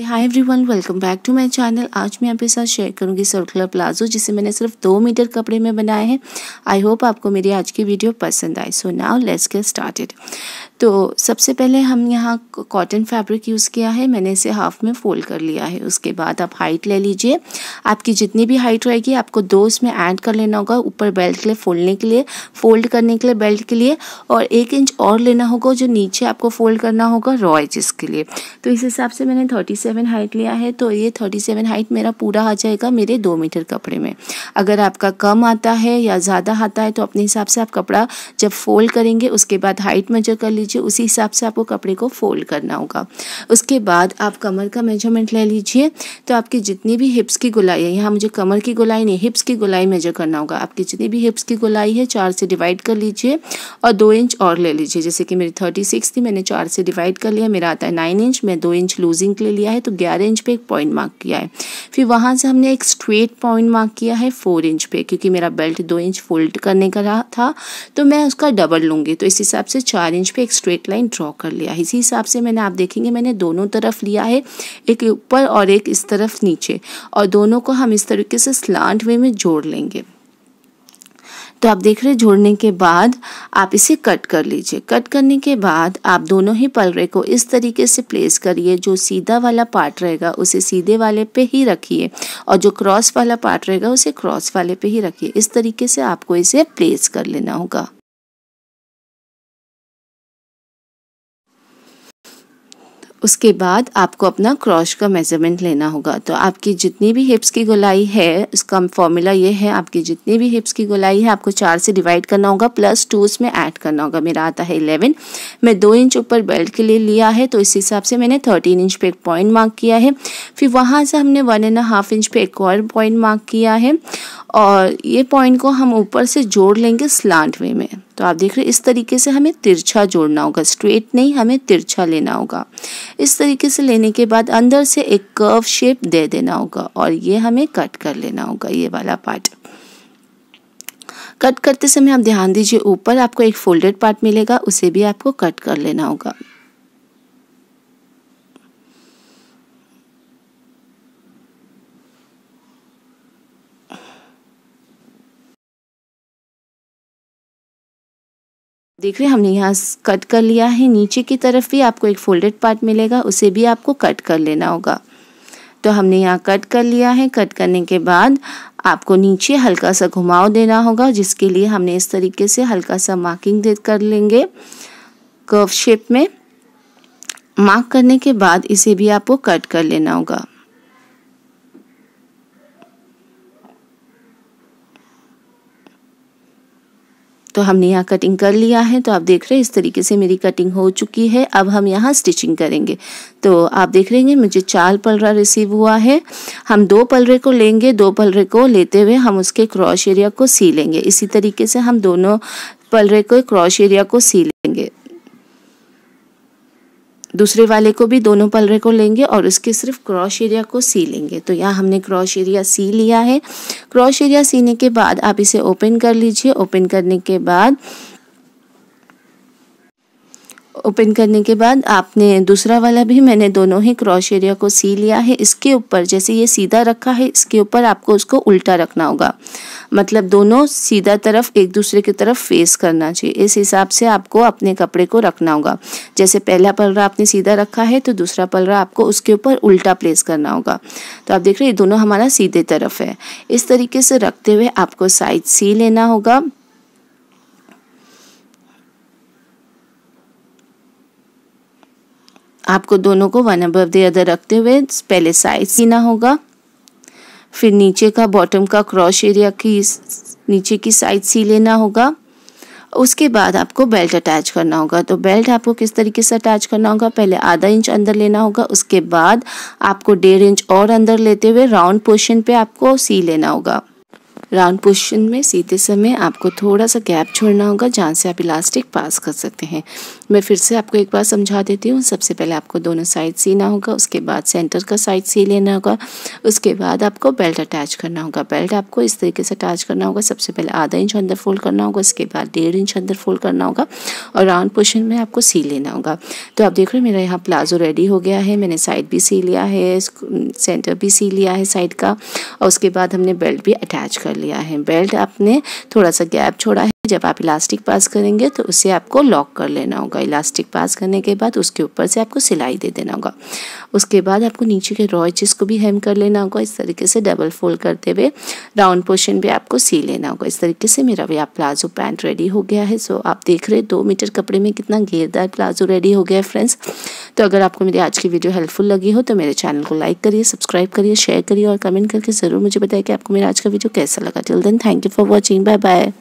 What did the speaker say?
hi everyone welcome back to my channel आज मैं आपके साथ शेयर करूंगी सर्कुलर प्लाजो जिसे मैंने सिर्फ दो मीटर कपड़े में बनाए हैं आई होप आपको मेरी आज की वीडियो पसंद आए so now let's get started तो सबसे पहले हम यहाँ कॉटन फैब्रिक यूज़ किया है मैंने इसे हाफ में फोल्ड कर लिया है उसके बाद आप हाइट ले लीजिए आपकी जितनी भी हाइट रहेगी आपको दो इसमें ऐड कर लेना होगा ऊपर बेल्ट के लिए फोल्डने के लिए फोल्ड करने के लिए बेल्ट के लिए और एक इंच और लेना होगा जो नीचे आपको फोल्ड करना होगा रॉयज़ इसके के लिए तो इस हिसाब से मैंने थर्टी सेवन हाइट लिया है तो ये थर्टी सेवन हाइट मेरा पूरा आ जाएगा मेरे दो मीटर कपड़े में अगर आपका कम आता है या ज़्यादा आता है तो अपने हिसाब से आप कपड़ा जब फोल्ड करेंगे उसके बाद हाइट मेजर कर लीजिए लीजिए उसी हिसाब से आपको कपड़े को फोल्ड करना होगा उसके बाद आप कमर का मेजरमेंट ले लीजिए तो आपकी जितनी भी हिप्स की गुलाई है यहाँ मुझे कमर की गुलाई नहीं हिप्स की गुलाई मेजर करना होगा आपकी जितनी भी हिप्स की गुलाई है चार से डिवाइड कर लीजिए और दो इंच और ले लीजिए जैसे कि मेरी थर्टी सिक्स थी मैंने चार से डिवाइड कर लिया मेरा आता है नाइन इंच मैं दो इंच लूजिंग ले लिया है तो ग्यारह इंच पर एक पॉइंट मार्क किया है फिर वहाँ से हमने एक स्ट्रेट पॉइंट मार्क किया है फोर इंच पर क्योंकि मेरा बेल्ट दो इंच फोल्ड करने का था तो मैं उसका डबल लूँगी तो इस हिसाब से चार इंच पे एक स्ट्रेट लाइन ड्रॉ कर लिया है इसी हिसाब से मैंने आप देखेंगे मैंने दोनों तरफ लिया है एक ऊपर और एक इस तरफ नीचे और दोनों को हम इस तरीके से स्लांट वे में जोड़ लेंगे तो आप देख रहे जोड़ने के बाद आप इसे कट कर लीजिए कट करने के बाद आप दोनों ही पलरे को इस तरीके से प्लेस करिए जो सीधा वाला पार्ट रहेगा उसे सीधे वाले पे ही रखिए और जो क्रॉस वाला पार्ट रहेगा उसे क्रॉस वाले पे ही रखिए इस तरीके से आपको इसे प्लेस कर लेना होगा उसके बाद आपको अपना क्रॉश का मेजरमेंट लेना होगा तो आपकी जितनी भी हिप्स की गोलाई है उसका फॉर्मूला ये है आपकी जितनी भी हिप्स की गोलाई है आपको चार से डिवाइड करना होगा प्लस टू उसमें ऐड करना होगा मेरा आता है इलेवन मैं दो इंच ऊपर बेल्ट के लिए लिया है तो इस हिसाब से मैंने थर्टीन इंच पर एक पॉइंट मार्क किया है फिर वहाँ से हमने वन एंड हाफ इंच पर एक और पॉइंट मार्क किया है और ये पॉइंट को हम ऊपर से जोड़ लेंगे स्लांट वे में तो आप देख रहे इस तरीके से हमें तिरछा जोड़ना होगा स्ट्रेट नहीं हमें तिरछा लेना होगा इस तरीके से लेने के बाद अंदर से एक कर्व शेप दे देना होगा और ये हमें कट कर लेना होगा ये वाला पार्ट कट करते समय आप ध्यान दीजिए ऊपर आपको एक फोल्डेड पार्ट मिलेगा उसे भी आपको कट कर लेना होगा देख रहे हमने यहाँ कट कर लिया है नीचे की तरफ भी आपको एक फोल्डेड पार्ट मिलेगा उसे भी आपको कट कर लेना होगा तो हमने यहाँ कट कर लिया है कट करने के बाद आपको नीचे हल्का सा घुमाव देना होगा जिसके लिए हमने इस तरीके से हल्का सा मार्किंग दे कर लेंगे कर्व शेप में मार्क करने के बाद इसे भी आपको कट कर लेना होगा तो हमने यहाँ कटिंग कर लिया है तो आप देख रहे हैं इस तरीके से मेरी कटिंग हो चुकी है अब हम यहाँ स्टिचिंग करेंगे तो आप देख रहे हैं मुझे चार पलरा रिसीव हुआ है हम दो पलरे को लेंगे दो पलरे को लेते हुए हम उसके क्रॉश एरिया को सी लेंगे इसी तरीके से हम दोनों पलरे को क्रॉश एरिया को सी लेंगे दूसरे वाले को भी दोनों पलरे को लेंगे और उसके सिर्फ क्रॉस एरिया को सी लेंगे तो यहाँ हमने क्रॉस एरिया सी लिया है क्रॉस एरिया सीने के बाद आप इसे ओपन कर लीजिए ओपन करने के बाद ओपन करने के बाद आपने दूसरा वाला भी मैंने दोनों ही क्रॉश एरिया को सी लिया है इसके ऊपर जैसे ये सीधा रखा है इसके ऊपर आपको उसको उल्टा रखना होगा मतलब दोनों सीधा तरफ एक दूसरे की तरफ फेस करना चाहिए इस हिसाब से आपको अपने कपड़े को रखना होगा जैसे पहला पलरा आपने सीधा रखा है तो दूसरा पलरा आपको उसके ऊपर उल्टा प्लेस करना होगा तो आप देख रहे हैं दोनों हमारा सीधे तरफ है इस तरीके से रखते हुए आपको साइज सी लेना होगा आपको दोनों को वन अबव द अदर रखते हुए पहले साइज सीना होगा फिर नीचे का बॉटम का क्रॉस एरिया की नीचे की साइड सी लेना होगा उसके बाद आपको बेल्ट अटैच करना होगा तो बेल्ट आपको किस तरीके से अटैच करना होगा पहले आधा इंच अंदर लेना होगा उसके बाद आपको डेढ़ इंच और अंदर लेते हुए राउंड पोर्शन पे आपको सी लेना होगा राउंड पोजिशन में सीते समय आपको थोड़ा सा गैप छोड़ना होगा जहाँ से आप इलास्टिक पास कर सकते हैं मैं फिर से आपको एक बार समझा देती हूँ सबसे पहले आपको दोनों साइड सीना होगा उसके बाद सेंटर का साइड सी लेना होगा उसके बाद आपको बेल्ट अटैच करना होगा बेल्ट आपको इस तरीके से अटैच करना होगा सबसे पहले आधा इंच अंदर फोल्ड करना होगा उसके बाद डेढ़ इंच अंदर फोल्ड करना होगा और राउंड पोजिशन में आपको सी लेना होगा तो आप देख रहे हो मेरा यहाँ प्लाजो रेडी हो गया है मैंने साइड भी सी लिया है सेंटर भी सी लिया है साइड का और उसके बाद हमने बेल्ट भी अटैच कर लिया है बेल्ट आपने थोड़ा सा गैप छोड़ा है जब आप इलास्टिक पास करेंगे तो उसे आपको लॉक कर लेना होगा इलास्टिक पास करने के बाद उसके ऊपर से आपको सिलाई दे देना होगा उसके बाद आपको नीचे के रॉ चीज़ को भी हेम कर लेना होगा इस तरीके से डबल फोल्ड करते हुए राउंड पोर्शन भी आपको सी लेना होगा इस तरीके से मेरा भैया प्लाजो पैंट रेडी हो गया है सो आप देख रहे दो मीटर कपड़े में कितना घेरदार प्लाजो रेडी हो गया है फ्रेंड्स तो अगर आपको मेरी आज की वीडियो हेल्पफुल लगी हो तो मेरे चैनल को लाइक करिए सब्सक्राइब करिए शेयर करिए और कमेंट करके ज़रूर मुझे बताया कि आपको मेरा आज का वीडियो कैसा लगा till then thank you for watching bye bye